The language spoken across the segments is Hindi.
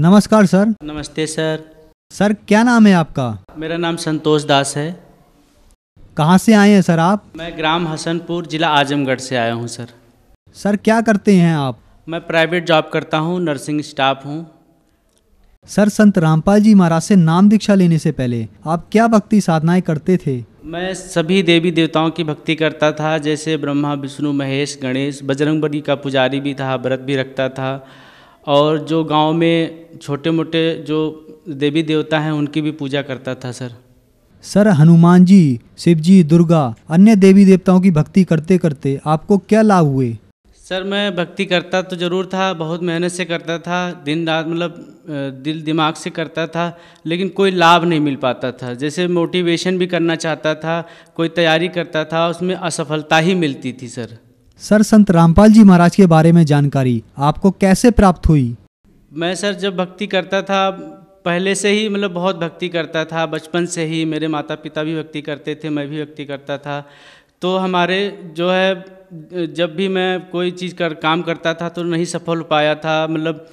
नमस्कार सर नमस्ते सर सर क्या नाम है आपका मेरा नाम संतोष दास है कहाँ से आए हैं सर आप मैं ग्राम हसनपुर जिला आजमगढ़ से आया हूँ सर सर क्या करते हैं आप मैं प्राइवेट जॉब करता हूँ नर्सिंग स्टाफ हूँ सर संत रामपाल जी महाराज से नाम दीक्षा लेने से पहले आप क्या भक्ति साधनाएं करते थे मैं सभी देवी देवताओं की भक्ति करता था जैसे ब्रह्मा विष्णु महेश गणेश बजरंगबली का पुजारी भी था व्रत भी रखता था और जो गांव में छोटे मोटे जो देवी देवता हैं उनकी भी पूजा करता था सर सर हनुमान जी शिव जी दुर्गा अन्य देवी देवताओं की भक्ति करते करते आपको क्या लाभ हुए सर मैं भक्ति करता तो ज़रूर था बहुत मेहनत से करता था दिन रात मतलब दिल दिमाग से करता था लेकिन कोई लाभ नहीं मिल पाता था जैसे मोटिवेशन भी करना चाहता था कोई तैयारी करता था उसमें असफलता ही मिलती थी सर सर संत रामपाल जी महाराज के बारे में जानकारी आपको कैसे प्राप्त हुई मैं सर जब भक्ति करता था पहले से ही मतलब बहुत भक्ति करता था बचपन से ही मेरे माता पिता भी भक्ति करते थे मैं भी भक्ति करता था तो हमारे जो है जब भी मैं कोई चीज़ कर काम करता था तो नहीं सफल हो पाया था मतलब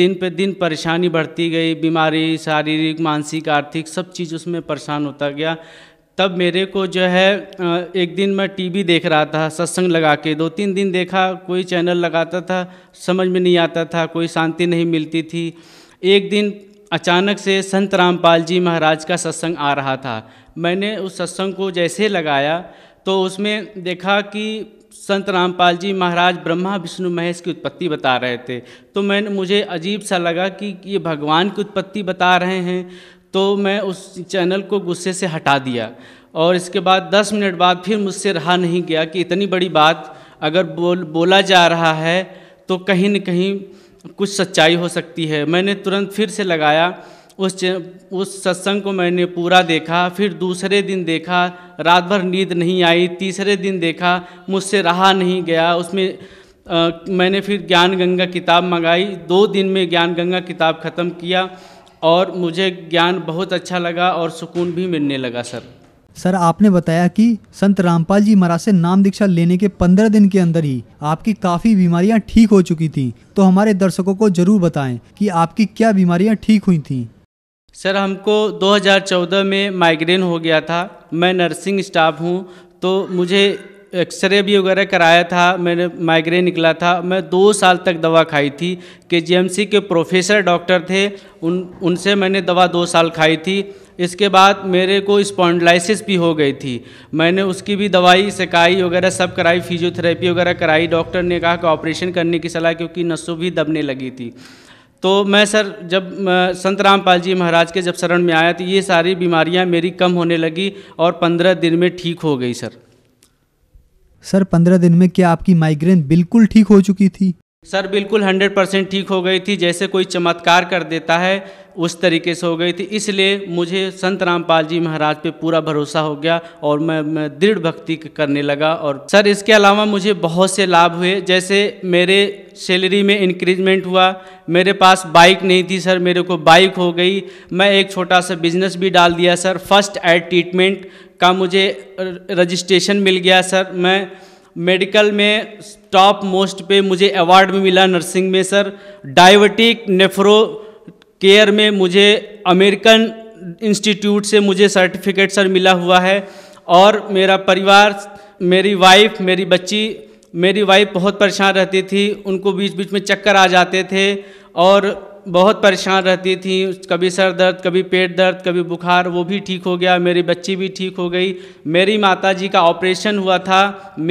दिन पे दिन परेशानी बढ़ती गई बीमारी शारीरिक मानसिक आर्थिक सब चीज़ उसमें परेशान होता गया तब मेरे को जो है एक दिन मैं टीवी देख रहा था सत्संग लगा के दो तीन दिन देखा कोई चैनल लगाता था समझ में नहीं आता था कोई शांति नहीं मिलती थी एक दिन अचानक से संत रामपाल जी महाराज का सत्संग आ रहा था मैंने उस सत्संग को जैसे लगाया तो उसमें देखा कि संत रामपाल जी महाराज ब्रह्मा विष्णु महेश की उत्पत्ति बता रहे थे तो मैंने मुझे अजीब सा लगा कि ये भगवान की उत्पत्ति बता रहे हैं तो मैं उस चैनल को गुस्से से हटा दिया और इसके बाद 10 मिनट बाद फिर मुझसे रहा नहीं गया कि इतनी बड़ी बात अगर बोल बोला जा रहा है तो कहीं न कहीं कुछ सच्चाई हो सकती है मैंने तुरंत फिर से लगाया उस उस सत्संग को मैंने पूरा देखा फिर दूसरे दिन देखा रात भर नींद नहीं आई तीसरे दिन देखा मुझसे रहा नहीं गया उसमें आ, मैंने फिर ज्ञान गंगा किताब मंगाई दो दिन में ज्ञान गंगा किताब ख़त्म किया और मुझे ज्ञान बहुत अच्छा लगा और सुकून भी मिलने लगा सर सर आपने बताया कि संत रामपाल जी महाराज से नाम दीक्षा लेने के पंद्रह दिन के अंदर ही आपकी काफ़ी बीमारियां ठीक हो चुकी थीं तो हमारे दर्शकों को ज़रूर बताएं कि आपकी क्या बीमारियां ठीक हुई थीं सर हमको 2014 में माइग्रेन हो गया था मैं नर्सिंग स्टाफ हूँ तो मुझे एक्सरे भी वगैरह कराया था मैंने माइग्रेन निकला था मैं दो साल तक दवा खाई थी के जी के प्रोफेसर डॉक्टर थे उन उनसे मैंने दवा दो साल खाई थी इसके बाद मेरे को स्पॉन्डलाइसिस भी हो गई थी मैंने उसकी भी दवाई सिकाई वगैरह सब कराई फिजियोथेरेपी वगैरह कराई डॉक्टर ने कहा कि ऑपरेशन करने की सलाह क्योंकि नसों भी दबने लगी थी तो मैं सर जब संत रामपाल जी महाराज के जब शरण में आया तो ये सारी बीमारियां मेरी कम होने लगी और पंद्रह दिन में ठीक हो गई सर सर पंद्रह दिन में क्या आपकी माइग्रेन बिल्कुल ठीक हो चुकी थी सर बिल्कुल हंड्रेड परसेंट ठीक हो गई थी जैसे कोई चमत्कार कर देता है उस तरीके से हो गई थी इसलिए मुझे संत रामपाल जी महाराज पे पूरा भरोसा हो गया और मैं, मैं दृढ़ भक्ति करने लगा और सर इसके अलावा मुझे बहुत से लाभ हुए जैसे मेरे सैलरी में इंक्रीजमेंट हुआ मेरे पास बाइक नहीं थी सर मेरे को बाइक हो गई मैं एक छोटा सा बिजनेस भी डाल दिया सर फर्स्ट एड ट्रीटमेंट का मुझे रजिस्ट्रेशन मिल गया सर मैं मेडिकल में टॉप मोस्ट पे मुझे अवार्ड भी मिला नर्सिंग में सर डायबिटिक नेफ्रो केयर में मुझे अमेरिकन इंस्टीट्यूट से मुझे सर्टिफिकेट सर मिला हुआ है और मेरा परिवार मेरी वाइफ मेरी बच्ची मेरी वाइफ बहुत परेशान रहती थी उनको बीच बीच में चक्कर आ जाते थे और बहुत परेशान रहती थी कभी सर दर्द कभी पेट दर्द कभी बुखार वो भी ठीक हो गया मेरी बच्ची भी ठीक हो गई मेरी माता जी का ऑपरेशन हुआ था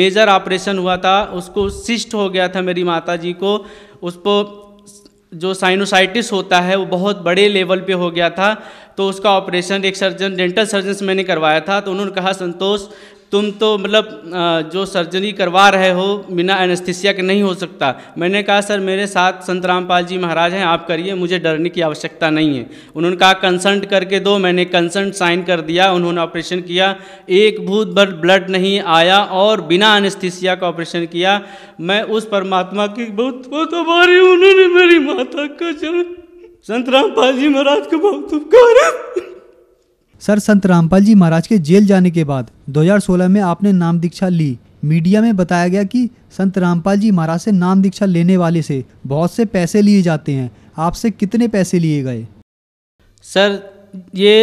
मेजर ऑपरेशन हुआ था उसको सिस्ट हो गया था मेरी माता जी को उसको जो साइनोसाइटिस होता है वो बहुत बड़े लेवल पे हो गया था तो उसका ऑपरेशन एक सर्जन डेंटल सर्जन से मैंने करवाया था तो उन्होंने कहा संतोष तुम तो मतलब जो सर्जरी करवा रहे हो बिना एनेस्थीसिया के नहीं हो सकता मैंने कहा सर मेरे साथ संत रामपाल जी महाराज हैं आप करिए मुझे डरने की आवश्यकता नहीं है उन्होंने कहा कंसल्ट करके दो मैंने कंसल्ट साइन कर दिया उन्होंने ऑपरेशन किया एक भूत भर ब्लड नहीं आया और बिना एनेस्थीसिया का ऑपरेशन किया मैं उस परमात्मा की बहुत बहुत आभारी उन्होंने मेरी माता का जय संत रामपाल जी महाराज का बहुत उपकार है सर संत रामपाल जी महाराज के जेल जाने के बाद 2016 में आपने नाम दीक्षा ली मीडिया में बताया गया कि संत रामपाल जी महाराज से नाम दीक्षा लेने वाले से बहुत से पैसे लिए जाते हैं आपसे कितने पैसे लिए गए सर ये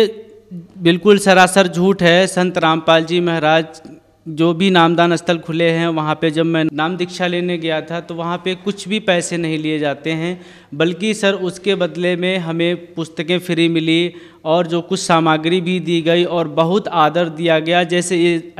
बिल्कुल सरासर झूठ है संत रामपाल जी महाराज जो भी नामदान स्थल खुले हैं वहाँ पे जब मैं नाम दीक्षा लेने गया था तो वहाँ पे कुछ भी पैसे नहीं लिए जाते हैं बल्कि सर उसके बदले में हमें पुस्तकें फ्री मिली और जो कुछ सामग्री भी दी गई और बहुत आदर दिया गया जैसे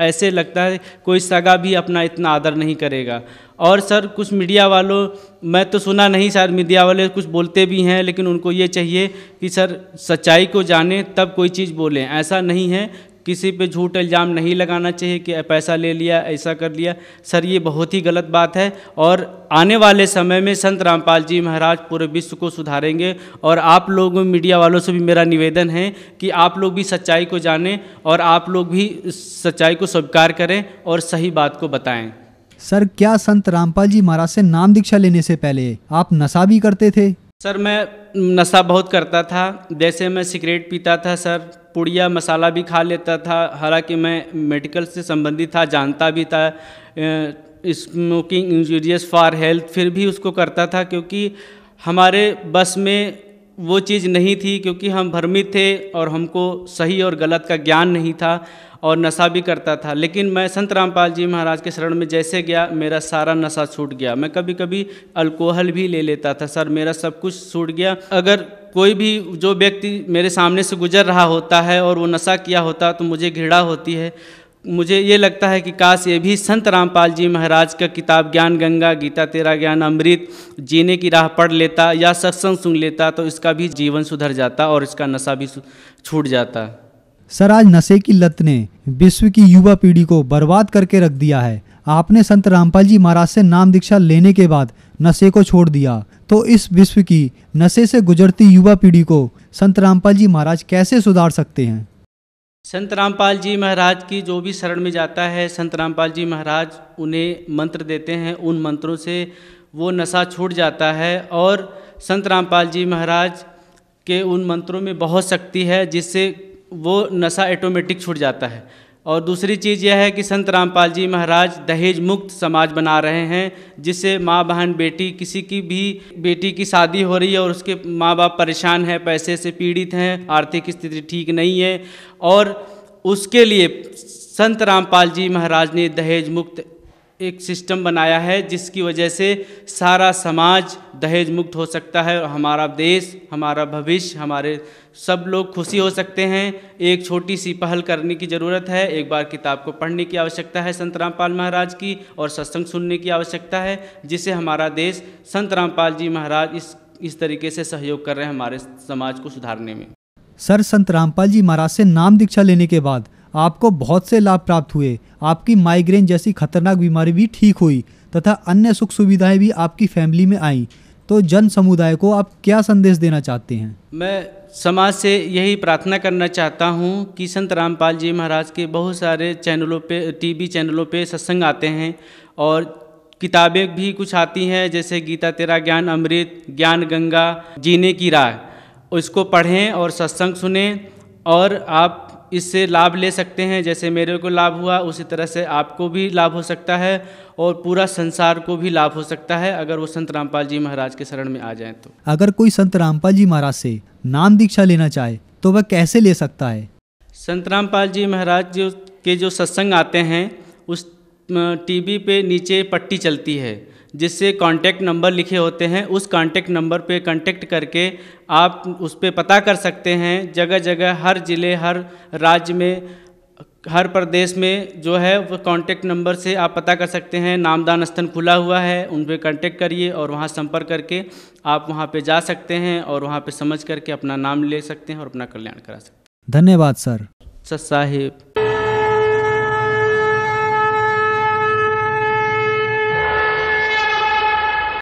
ऐसे लगता है कोई सगा भी अपना इतना आदर नहीं करेगा और सर कुछ मीडिया वालों मैं तो सुना नहीं सर मीडिया वाले कुछ बोलते भी हैं लेकिन उनको ये चाहिए कि सर सच्चाई को जाने तब कोई चीज़ बोलें ऐसा नहीं है किसी पे झूठ इल्ज़ाम नहीं लगाना चाहिए कि पैसा ले लिया ऐसा कर लिया सर ये बहुत ही गलत बात है और आने वाले समय में संत रामपाल जी महाराज पूरे विश्व को सुधारेंगे और आप लोगों मीडिया वालों से भी मेरा निवेदन है कि आप लोग भी सच्चाई को जानें और आप लोग भी सच्चाई को स्वीकार करें और सही बात को बताएँ सर क्या संत रामपाल जी महाराज से नाम दीक्षा लेने से पहले आप नशा भी करते थे सर मैं नशा बहुत करता था जैसे मैं सिगरेट पीता था सर पुड़िया मसाला भी खा लेता था हालांकि मैं मेडिकल से संबंधित था जानता भी था स्मोकिंग इंजूरियस फॉर हेल्थ फिर भी उसको करता था क्योंकि हमारे बस में वो चीज़ नहीं थी क्योंकि हम भ्रमित थे और हमको सही और गलत का ज्ञान नहीं था और नशा भी करता था लेकिन मैं संत रामपाल जी महाराज के शरण में जैसे गया मेरा सारा नशा छूट गया मैं कभी कभी अल्कोहल भी ले लेता था सर मेरा सब कुछ छूट गया अगर कोई भी जो व्यक्ति मेरे सामने से गुजर रहा होता है और वो नशा किया होता तो मुझे घृणा होती है मुझे ये लगता है कि काश ये भी संत रामपाल जी महाराज का किताब ज्ञान गंगा गीता तेरा ज्ञान अमृत जीने की राह पढ़ लेता या सत्संग सुन लेता तो इसका भी जीवन सुधर जाता और इसका नशा भी छूट जाता सर आज नशे की लत ने विश्व की युवा पीढ़ी को बर्बाद करके रख दिया है आपने संत रामपाल जी महाराज से नाम दीक्षा लेने के बाद नशे को छोड़ दिया तो इस विश्व की नशे से गुजरती युवा पीढ़ी को संत रामपाल जी महाराज कैसे सुधार सकते हैं संत रामपाल जी महाराज की जो भी शरण में जाता है संत रामपाल जी महाराज उन्हें मंत्र देते हैं उन मंत्रों से वो नशा छूट जाता है और संत रामपाल जी महाराज के उन मंत्रों में बहुत शक्ति है जिससे वो नशा ऑटोमेटिक छूट जाता है और दूसरी चीज़ यह है कि संत रामपाल जी महाराज दहेज मुक्त समाज बना रहे हैं जिससे माँ बहन बेटी किसी की भी बेटी की शादी हो रही है और उसके माँ बाप परेशान हैं पैसे से पीड़ित हैं आर्थिक स्थिति ठीक नहीं है और उसके लिए संत रामपाल जी महाराज ने दहेज मुक्त एक सिस्टम बनाया है जिसकी वजह से सारा समाज दहेज मुक्त हो सकता है और हमारा देश हमारा भविष्य हमारे सब लोग खुशी हो सकते हैं एक छोटी सी पहल करने की ज़रूरत है एक बार किताब को पढ़ने की आवश्यकता है संत रामपाल महाराज की और सत्संग सुनने की आवश्यकता है जिसे हमारा देश संत रामपाल जी महाराज इस इस तरीके से सहयोग कर रहे हैं हमारे समाज को सुधारने में सर संत रामपाल जी महाराज से नाम दीक्षा लेने के बाद आपको बहुत से लाभ प्राप्त हुए आपकी माइग्रेन जैसी खतरनाक बीमारी भी ठीक हुई तथा अन्य सुख सुविधाएं भी आपकी फैमिली में आईं तो जन समुदाय को आप क्या संदेश देना चाहते हैं मैं समाज से यही प्रार्थना करना चाहता हूँ कि संत रामपाल जी महाराज के बहुत सारे चैनलों पे टीवी चैनलों पे सत्संग आते हैं और किताबें भी कुछ आती हैं जैसे गीता तेरा ज्ञान अमृत ज्ञान गंगा जीने की राह उसको पढ़ें और सत्संग सुने और आप इससे लाभ ले सकते हैं जैसे मेरे को लाभ हुआ उसी तरह से आपको भी लाभ हो सकता है और पूरा संसार को भी लाभ हो सकता है अगर वो संत रामपाल जी महाराज के शरण में आ जाए तो अगर कोई संत रामपाल जी महाराज से नाम दीक्षा लेना चाहे तो वह कैसे ले सकता है संत रामपाल जी महाराज जो के जो सत्संग आते हैं उस टीवी पे नीचे पट्टी चलती है जिससे कांटेक्ट नंबर लिखे होते हैं उस कांटेक्ट नंबर पे कांटेक्ट करके आप उस पर पता कर सकते हैं जगह जगह हर ज़िले हर राज्य में हर प्रदेश में जो है वो कांटेक्ट नंबर से आप पता कर सकते हैं नामदान स्थान खुला हुआ है उन पर कॉन्टेक्ट करिए और वहाँ संपर्क करके आप वहाँ पर जा सकते हैं और वहाँ पर समझ करके अपना नाम ले सकते हैं और अपना कल्याण करा सकते हैं धन्यवाद सर सर साहिब